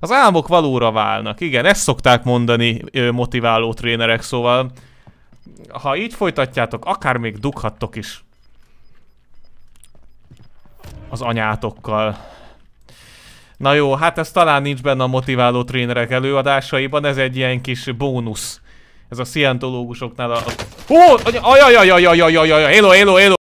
Az álmok valóra válnak. Igen, ezt szokták mondani motiváló trénerek, szóval ha így folytatjátok, akár még dughattok is az anyátokkal. Na jó, hát ez talán nincs benne a motiváló trénerek előadásaiban, ez egy ilyen kis bónusz. Ez a szientológusoknál a... Hú! Ajajajajajajajajaj!